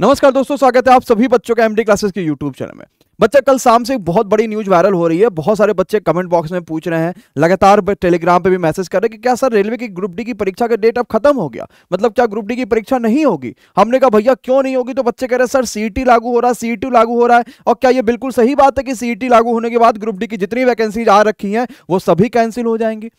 नमस्कार दोस्तों स्वागत है आप सभी बच्चों का एमडी क्लासेस के यूट्यूब चैनल में बच्चा कल शाम से बहुत बड़ी न्यूज वायरल हो रही है बहुत सारे बच्चे कमेंट बॉक्स में पूछ रहे हैं लगातार टेलीग्राम पे भी मैसेज कर रहे हैं कि क्या सर रेलवे की ग्रुप डी की परीक्षा का डेट अब खत्म हो गया मतलब क्या ग्रुप डी की परीक्षा नहीं होगी हमने कहा भैया क्यों नहीं होगी तो बच्चे कह रहे हैं सर सीई लागू हो रहा है सीईटी लागू हो रहा है और क्या ये बिल्कुल सही बात है कि सीईटी लागू होने के बाद ग्रुप डी की जितनी वैकेंसीज आ रखी है वो सभी कैंसिल हो जाएंगी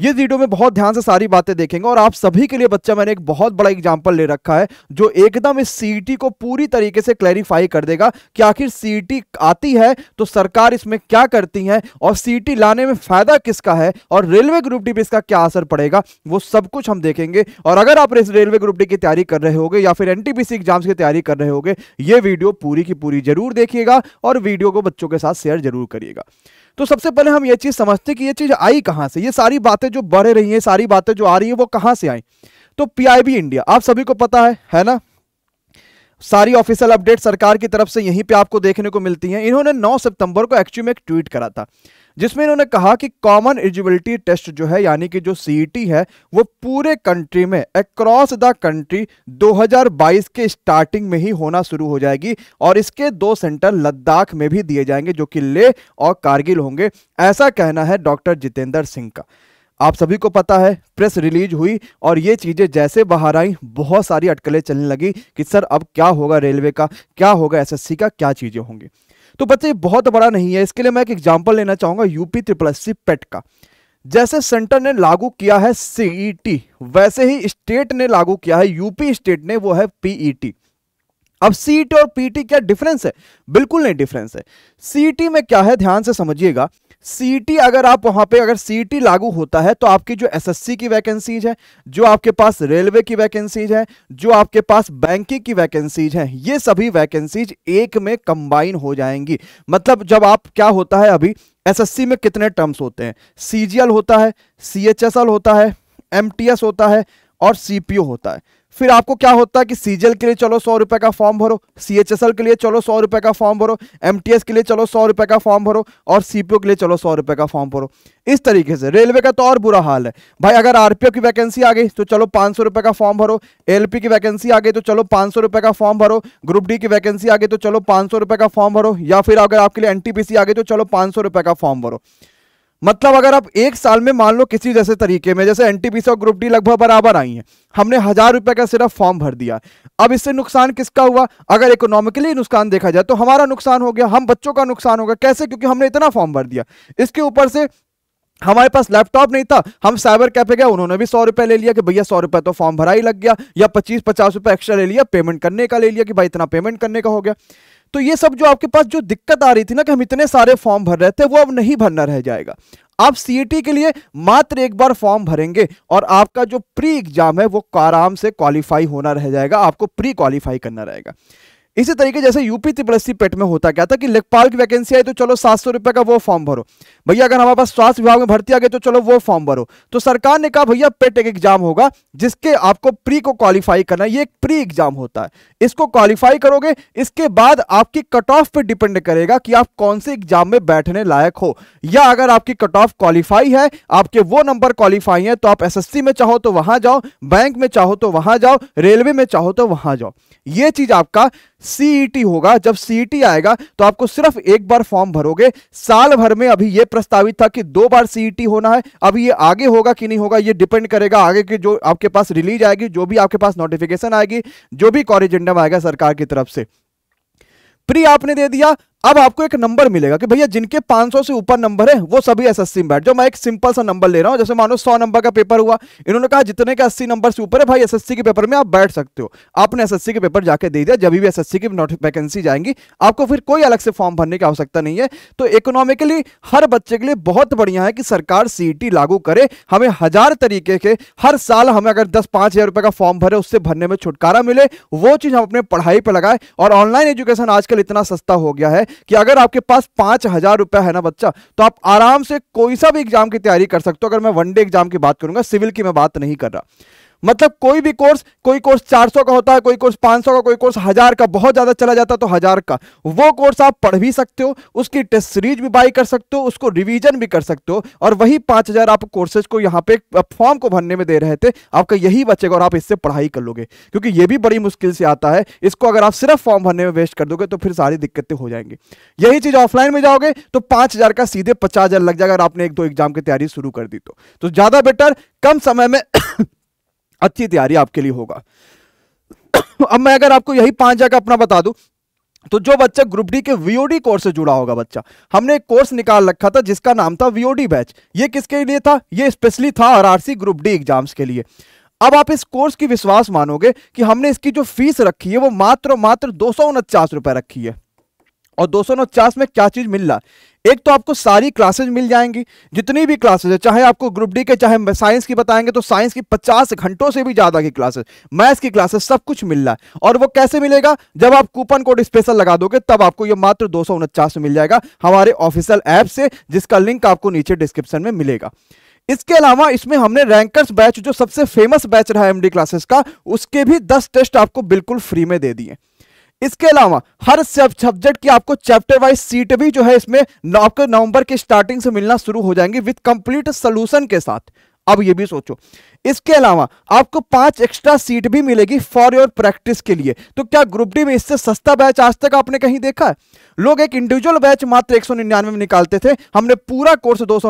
ये वीडियो में बहुत ध्यान से सारी बातें देखेंगे और आप सभी के लिए बच्चा मैंने एक बहुत बड़ा एग्जाम्पल ले रखा है जो एकदम इस सीईटी e को पूरी तरीके से क्लैरिफाई कर देगा कि आखिर सीईटी e आती है तो सरकार इसमें क्या करती है और सीईटी e लाने में फायदा किसका है और रेलवे ग्रुप डी पे इसका क्या असर पड़ेगा वो सब कुछ हम देखेंगे और अगर आप इस रेलवे ग्रुप डी की तैयारी कर रहे हो या फिर एन एग्जाम्स की तैयारी कर रहे हो ये वीडियो पूरी की पूरी जरूर देखिएगा और वीडियो को बच्चों के साथ शेयर जरूर करिएगा तो सबसे पहले हम ये चीज़ समझते हैं कि ये चीज़ आई कहां से ये सारी बातें जो बढ़ रही हैं सारी बातें जो आ रही हैं वो कहां से आई तो पीआईबी इंडिया आप सभी को पता है है ना सारी ऑफिशियल अपडेट सरकार की तरफ से यहीं पे आपको देखने को मिलती हैं इन्होंने 9 सितंबर को एक्चुअली में एक ट्वीट करा था जिसमें इन्होंने कहा कि कॉमन एलिजिबिलिटी टेस्ट जो है यानी कि जो सीईटी e है वो पूरे कंट्री में अक्रॉस द कंट्री 2022 के स्टार्टिंग में ही होना शुरू हो जाएगी और इसके दो सेंटर लद्दाख में भी दिए जाएंगे जो कि ले और कारगिल होंगे ऐसा कहना है डॉक्टर जितेंद्र सिंह का आप सभी को पता है प्रेस रिलीज हुई और ये चीज़ें जैसे बाहर आई बहुत सारी अटकलें चलने लगी कि सर अब क्या होगा रेलवे का क्या होगा एसएससी का क्या चीज़ें होंगी तो बच्चे बहुत बड़ा नहीं है इसके लिए मैं एक एग्जाम्पल लेना चाहूंगा यूपी ट्रिपल एस पेट का जैसे सेंटर ने लागू किया है सीईटी e वैसे ही स्टेट ने लागू किया है यूपी स्टेट ने वो है पीईटी e अब सीईटी e और पीटी क्या डिफरेंस है बिल्कुल नहीं डिफरेंस है सीईटी में क्या है ध्यान से समझिएगा सीटी अगर आप वहां पे अगर सीटी लागू होता है तो आपकी जो एसएससी की वैकेंसीज है जो आपके पास रेलवे की वैकेंसीज है जो आपके पास बैंकिंग की वैकेंसीज है ये सभी वैकेंसीज एक में कंबाइन हो जाएंगी मतलब जब आप क्या होता है अभी एसएससी में कितने टर्म्स होते हैं सीजीएल होता है सीएचएसएल होता है एमटीएस होता है और सीपीओ होता है फिर आपको क्या होता है कि सीजल के लिए चलो सौ रुपए का फॉर्म भरो एल के लिए चलो सौ रुपए का फॉर्म भरो एस के लिए चलो सौ रुपए का फॉर्म भरो और सीपीओ के लिए चलो सौ रुपए का फॉर्म भरो इस तरीके से रेलवे का तो और बुरा हाल है भाई अगर आरपीओ की वैकेंसी आ गई तो चलो पांच सौ का फॉर्म भरो एलपी की वैकेंसी आ गई तो चलो पांच सौ का फॉर्म भरो ग्रुप डी की वैकेंसी आ गई तो चलो पांच सौ का फॉर्म भरो या फिर अगर आपके लिए एनटीपीसी आ गई तो चलो पांच सौ का फॉर्म भरो मतलब अगर आप एक साल में मान लो किसी जैसे तरीके में जैसे एनटीपीसी और ग्रुप डी लगभग बराबर आई हैं हमने हजार रुपए का सिर्फ फॉर्म भर दिया अब इससे नुकसान किसका हुआ अगर इकोनॉमिकली नुकसान देखा जाए तो हमारा नुकसान हो गया हम बच्चों का नुकसान होगा कैसे क्योंकि हमने इतना फॉर्म भर दिया इसके ऊपर से हमारे पास लैपटॉप नहीं था हम साइबर कैफे गए उन्होंने भी सौ रुपए ले लिया कि भैया सौ रुपए तो फॉर्म भरा ही लग गया या पच्चीस पचास रुपए एक्स्ट्रा ले लिया पेमेंट करने का ले लिया कि भाई इतना पेमेंट करने का हो गया तो ये सब जो आपके पास जो दिक्कत आ रही थी ना कि हम इतने सारे फॉर्म भर रहे थे वो अब नहीं भरना रह जाएगा आप सीएटी e के लिए मात्र एक बार फॉर्म भरेंगे और आपका जो प्री एग्जाम है वो आराम से क्वालिफाई होना रह जाएगा आपको प्री क्वालिफाई करना रहेगा इसी तरीके जैसे यूपी त्रिपलस्सी पेट में होता क्या था कि लेखपाल की वैकेंसी आई तो चलो सात सौ रुपए का वो फॉर्म भरो भैया अगर हमारे पास स्वास्थ्य विभाग में भर्ती आ गई तो चलो वो फॉर्म भरो तो सरकार ने कहा भैया पेट एक एग्जाम होगा जिसके आपको प्री को क्वालिफाई करना ये एक प्री एग्जाम होता है इसको क्वालिफाई करोगे इसके बाद आपकी कट ऑफ पर डिपेंड करेगा कि आप कौन से एग्जाम में बैठने लायक हो या अगर आपकी कट ऑफ क्वालिफाई है आपके वो नंबर क्वालिफाई है तो आप एस में चाहो तो वहां जाओ बैंक में चाहो तो वहां जाओ रेलवे में चाहो तो वहां जाओ ये चीज आपका सीईटी e होगा जब सीईटी e आएगा तो आपको सिर्फ एक बार फॉर्म भरोगे साल भर में अभी यह प्रस्तावित था कि दो बार सीईटी e होना है अब ये आगे होगा कि नहीं होगा ये डिपेंड करेगा आगे की जो आपके पास रिलीज आएगी जो भी आपके पास नोटिफिकेशन आएगी जो भी कॉरिजेंडम आएगा सरकार की तरफ से प्री आपने दे दिया अब आपको एक नंबर मिलेगा कि भैया जिनके 500 से ऊपर नंबर है वो सभी एसएससी में बैठ जाओ मैं एक सिंपल सा नंबर ले रहा हूँ जैसे मानो 100 नंबर का पेपर हुआ इन्होंने कहा जितने के 80 नंबर से ऊपर है भाई एसएससी के पेपर में आप बैठ सकते हो आपने एसएससी के पेपर जाके दे दिया जब भी सी की वैकेंसी जाएंगी आपको फिर कोई अलग से फॉर्म भरने की आवश्यकता नहीं है तो इकोनॉमिकली हर बच्चे के लिए बहुत बढ़िया है कि सरकार सीईटी e लागू करे हमें हजार तरीके के हर साल हमें अगर दस पांच हजार रुपए का फॉर्म भरे उससे भरने में छुटकारा मिले वो चीज हम अपने पढ़ाई पर लगाए और ऑनलाइन एजुकेशन आजकल इतना सस्ता हो गया है कि अगर आपके पास पांच हजार रुपया है ना बच्चा तो आप आराम से कोई सा भी एग्जाम की तैयारी कर सकते हो अगर मैं वनडे एग्जाम की बात करूंगा सिविल की मैं बात नहीं कर रहा मतलब कोई भी कोर्स कोई कोर्स 400 का होता है कोई कोर्स 500 का कोई कोर्स हजार का बहुत ज़्यादा चला जाता है तो हजार का वो कोर्स आप पढ़ भी सकते हो उसकी टेस्ट सीरीज भी बाई कर सकते हो उसको रिवीजन भी कर सकते हो और वही 5000 हज़ार आप कोर्सेज को यहाँ पे फॉर्म को भरने में दे रहे थे आपका यही बचेगा और आप इससे पढ़ाई कर लोगे क्योंकि ये भी बड़ी मुश्किल से आता है इसको अगर आप सिर्फ फॉर्म भरने में वेस्ट कर दोगे तो फिर सारी दिक्कतें हो जाएंगी यही चीज़ ऑफलाइन में जाओगे तो पांच का सीधे पचास लग जाएगा अगर आपने एक दो एग्जाम की तैयारी शुरू कर दी तो, तो ज़्यादा बेटर कम समय में अच्छी तैयारी आपके लिए होगा अब मैं अगर आपको यही पांच जगह अपना बता दू तो जो बच्चा ग्रुप डी के वीओडी कोर्स से जुड़ा होगा बच्चा हमने एक कोर्स निकाल रखा था जिसका नाम था वीओडी बैच ये किसके लिए था ये स्पेशली था आरआरसी ग्रुप डी एग्जाम्स के लिए अब आप इस कोर्स की विश्वास मानोगे कि हमने इसकी जो फीस रखी है वो मात्र मात्र दो रुपए रखी है और दो में क्या चीज मिल रहा एक तो आपको सारी क्लासेज मिल जाएंगी जितनी भी क्लासेज है चाहे आपको ग्रुप डी के चाहे साइंस की बताएंगे तो साइंस की पचास घंटों से भी ज़्यादा की क्लासेज मैथ्स की क्लासेज सब कुछ मिल रहा है और वो कैसे मिलेगा जब आप कूपन कोड स्पेशल लगा दोगे तब आपको ये मात्र दो में मिल जाएगा हमारे ऑफिशियल ऐप से जिसका लिंक आपको नीचे डिस्क्रिप्शन में मिलेगा इसके अलावा इसमें हमने रैंकर्स बैच जो सबसे फेमस बैच रहा है एमडी क्लासेस का उसके भी 10 टेस्ट आपको बिल्कुल फ्री में दे दिए इसके अलावा हर सब्जेक्ट की आपको चैप्टर वाइज सीट भी जो है इसमें आपको नवंबर के स्टार्टिंग से मिलना शुरू हो जाएंगी विद कंप्लीट सोल्यूशन के साथ अब ये भी सोचो इसके अलावा आपको पांच एक्स्ट्रा सीट भी मिलेगी फॉर योर प्रैक्टिस के लिए तो क्या ग्रुप डी में इससे सस्ता बैच आज तक आपने कहीं देखा है लोग एक इंडिविजुअल बैच मात्र एक में निकालते थे हमने पूरा कोर्स दो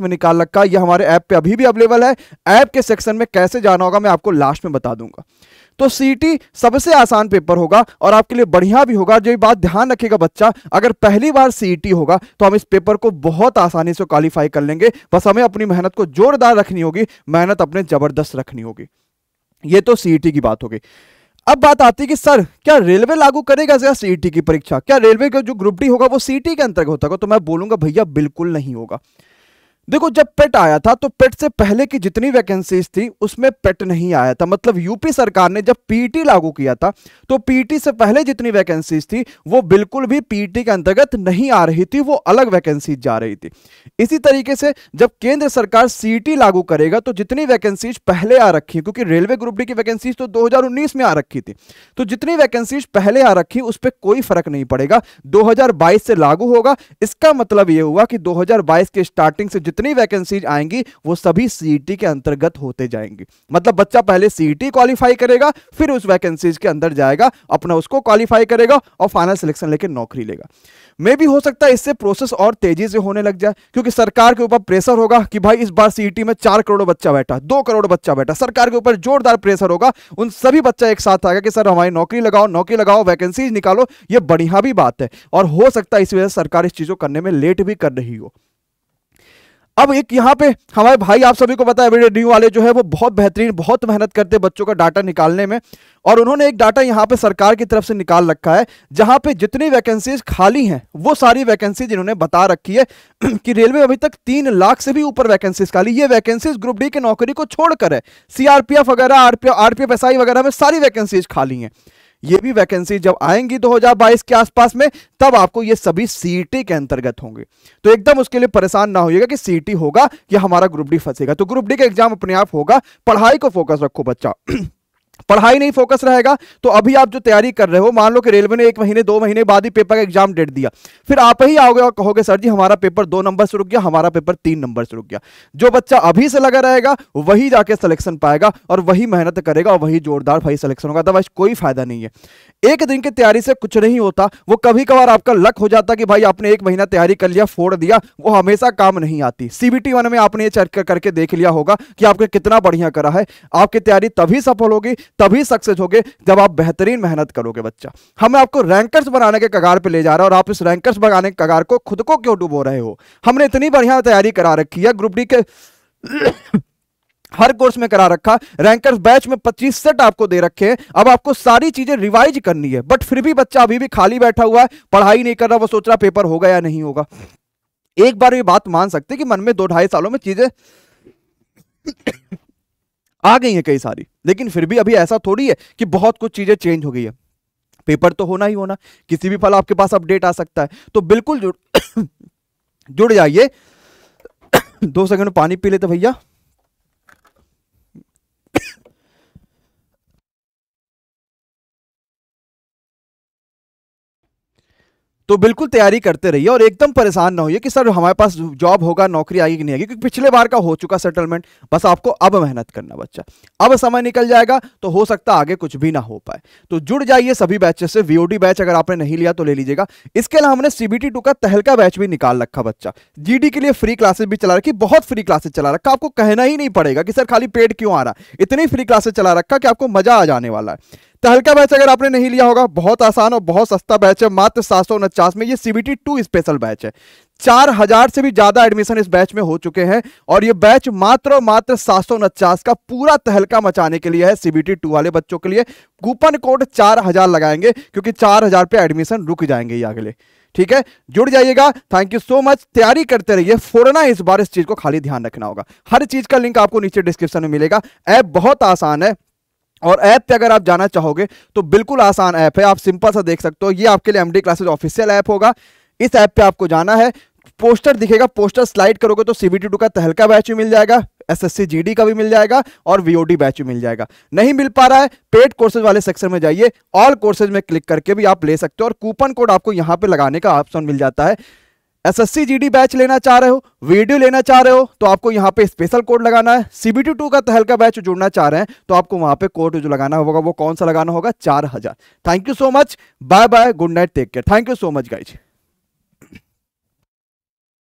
में निकाल रखा यह हमारे ऐप पे अभी भी अवेलेबल है ऐप के सेक्शन में कैसे जाना होगा मैं आपको लास्ट में बता दूंगा तो सीटी सबसे आसान पेपर होगा और आपके लिए बढ़िया भी होगा जो बात ध्यान रखेगा बच्चा अगर पहली बार सीटी होगा तो हम इस पेपर को बहुत आसानी से क्वालिफाई कर लेंगे बस हमें अपनी मेहनत को जोरदार रखनी होगी मेहनत अपने जबरदस्त रखनी होगी ये तो सीईटी की बात होगी अब बात आती है कि सर क्या रेलवे लागू करेगा या सीईटी की परीक्षा क्या रेलवे का जो ग्रुप डी होगा वो सीईटी के अंतर्गत होता होगा तो मैं बोलूंगा भैया बिल्कुल नहीं होगा देखो जब पेट आया था तो पेट से पहले की जितनी वैकेंसीज थी उसमें पेट नहीं आया था मतलब यूपी सरकार ने जब पीटी e लागू किया था तो पीटी e से पहले जितनी वैकेंसीज थी वो बिल्कुल भी पीटी e के अंतर्गत नहीं आ रही थी वो अलग वैकेंसी जा रही थी इसी तरीके से जब केंद्र सरकार सीटी लागू करेगा तो जितनी वैकेंसीज पहले आ रखी क्योंकि रेलवे ग्रुप डी की वैकेंसीज तो दो में आ रखी थी तो जितनी वैकेंसीज पहले आ रखी उस पर कोई फर्क नहीं पड़ेगा दो से लागू होगा इसका मतलब ये हुआ कि दो के स्टार्टिंग से जितनी वैकेंसीज आएंगी वो सभी सीईटी e के अंतर्गत होते जाएंगी मतलब बच्चा पहले सीईटी क्वालिफाई e करेगा फिर उस वैकेंसीज के अंदर जाएगा अपना उसको क्वालिफाई करेगा और फाइनल सिलेक्शन लेकर नौकरी लेगा मे भी हो सकता है इससे प्रोसेस और तेजी से होने लग जाए क्योंकि सरकार के ऊपर प्रेशर होगा कि भाई इस बार सीईटी e में चार करोड़ बच्चा बैठा दो करोड़ बच्चा बैठा सरकार के ऊपर जोरदार प्रेशर होगा उन सभी बच्चा एक साथ आएगा कि सर हमारी नौकरी लगाओ नौकरी लगाओ वैकेंसीज निकालो ये बढ़िया भी बात है और हो सकता है इस वजह से सरकार इस चीज़ को करने में लेट भी कर रही हो अब एक यहाँ पे हमारे भाई आप सभी को पता है न्यू वाले जो है वो बहुत बेहतरीन बहुत मेहनत करते हैं बच्चों का डाटा निकालने में और उन्होंने एक डाटा यहाँ पे सरकार की तरफ से निकाल रखा है जहाँ पे जितनी वैकेंसीज खाली हैं वो सारी वैकेंसीज इन्होंने बता रखी है कि रेलवे अभी तक तीन लाख से भी ऊपर वैकेंसीज खाली ये वैकेंसीज ग्रुप डी के नौकरी को छोड़कर है सीआरपीएफ वगैरह आरपीएफ आरपीएफ एसआई वगैरह में सारी वैकेंसीज खाली हैं ये भी वैकेंसी जब आएंगी 2022 के आसपास में तब आपको ये सभी सीटी के अंतर्गत होंगे तो एकदम उसके लिए परेशान ना होइएगा कि सीटी होगा या हमारा ग्रुप डी फंसेगा तो ग्रुप डी का एग्जाम अपने आप होगा पढ़ाई को फोकस रखो बच्चा पढ़ाई नहीं फोकस रहेगा तो अभी आप जो तैयारी कर रहे हो मान लो कि रेलवे ने एक महीने दो महीने बाद ही पेपर का एग्जाम डेट दिया फिर आप ही आओगे और कहोगे सर जी हमारा पेपर दो नंबर से रुक गया हमारा पेपर तीन नंबर से रुक गया जो बच्चा अभी से लगा रहेगा वही जाके सिलेक्शन पाएगा और वही मेहनत करेगा और वही जोरदार भाई सिलेक्शन होगा अदरवाइज कोई फायदा नहीं है एक दिन की तैयारी से कुछ नहीं होता वो कभी कभार आपका लक हो जाता कि भाई आपने एक महीना तैयारी कर लिया फोड़ दिया वो हमेशा काम नहीं आती सीबीटी वन में आपने ये चेक करके देख लिया होगा कि आपने कितना बढ़िया करा है आपकी तैयारी तभी सफल होगी तभी सक्सेस होगे जब आप बेहतरीन मेहनत करोगे बच्चा हमें हाँ, आपको रैंकर्स बनाने के कगार पे ले जा रहा है और आप इस रैंकर्स बनाने के कगार को खुद को क्यों डुबो रहे हो हमने इतनी बढ़िया तैयारी करा रखी है ग्रुप डी के हर कोर्स में करा रखा रैंकर्स बैच में 25 सेट आपको दे रखे हैं अब आपको सारी चीजें रिवाइज करनी है बट फिर भी बच्चा अभी भी खाली बैठा हुआ है पढ़ाई नहीं कर रहा वो सोच रहा पेपर होगा या नहीं होगा एक बार ये बात मान सकते कि मन में दो ढाई सालों में चीजें आ गई हैं कई सारी लेकिन फिर भी अभी ऐसा थोड़ी है कि बहुत कुछ चीज़ें चेंज हो गई है पेपर तो होना ही होना किसी भी फल आपके पास अपडेट आ सकता है तो बिल्कुल जुड़ जुड़ जाइए दो सेकंड पानी पी लेते भैया तो बिल्कुल तैयारी करते रहिए और एकदम परेशान ना होइए कि सर हमारे पास जॉब होगा नौकरी आएगी कि नहीं आएगी क्योंकि पिछले बार का हो चुका सेटलमेंट बस आपको अब मेहनत करना बच्चा अब समय निकल जाएगा तो हो सकता आगे कुछ भी ना हो पाए तो जुड़ जाइए सभी बैचेस से वीओडी बैच अगर आपने नहीं लिया तो ले लीजिएगा इसके अलावा हमने सीबीटी टू का तहलका बैच भी निकाल रखा बच्चा जीडी के लिए फ्री क्लासेस भी चला रखी बहुत फ्री क्लासेज चला रखा आपको कहना ही नहीं पड़ेगा कि सर खाली पेड क्यों आ रहा इतनी फ्री क्लासेस चला रखा कि आपको मजा आ जाने वाला है तो हल्का बैच अगर आपने नहीं लिया होगा बहुत आसान और बहुत सस्ता बैच है मात्र सात में ये सीबीटी टू स्पेशल बैच है चार हजार से भी ज्यादा एडमिशन इस बैच में हो चुके हैं और ये बैच मात्र और मात्र सात सौ का पूरा तहलका मचाने के लिए है सीबीटी टू वाले बच्चों के लिए कूपन कोड चार हजार लगाएंगे क्योंकि चार हजार पे एडमिशन रुक जाएंगे ये अगले ठीक है जुड़ जाइएगा थैंक यू सो मच तैयारी करते रहिए फोरना इस बार इस चीज को खाली ध्यान रखना होगा हर चीज का लिंक आपको नीचे डिस्क्रिप्शन में मिलेगा ऐप बहुत आसान है और ऐप पे अगर आप जाना चाहोगे तो बिल्कुल आसान ऐप है आप सिंपल सा देख सकते हो ये आपके लिए एमडी क्लासेज ऑफिशियल ऐप होगा इस ऐप पे आपको जाना है पोस्टर दिखेगा पोस्टर स्लाइड करोगे तो सीबीटी टू का तहलका बैच भी मिल जाएगा एसएससी जीडी का भी मिल जाएगा और वीओडी बैच भी मिल जाएगा नहीं मिल पा रहा है पेड कोर्सेज वाले सेक्शन में जाइए ऑल कोर्सेज में क्लिक करके भी आप ले सकते हो और कूपन कोड आपको यहाँ पे लगाने का ऑप्शन मिल जाता है एसएससी जीडी बैच लेना चाह रहे हो वीडियो लेना चाह रहे हो तो आपको यहाँ पे स्पेशल कोड लगाना है सीबीटी टू का तहलका बैच जुड़ना चाह रहे हैं तो आपको वहाँ पे कोड जो लगाना होगा वो कौन सा लगाना होगा चार हजार thank you so much bye bye good night take care thank you so much guys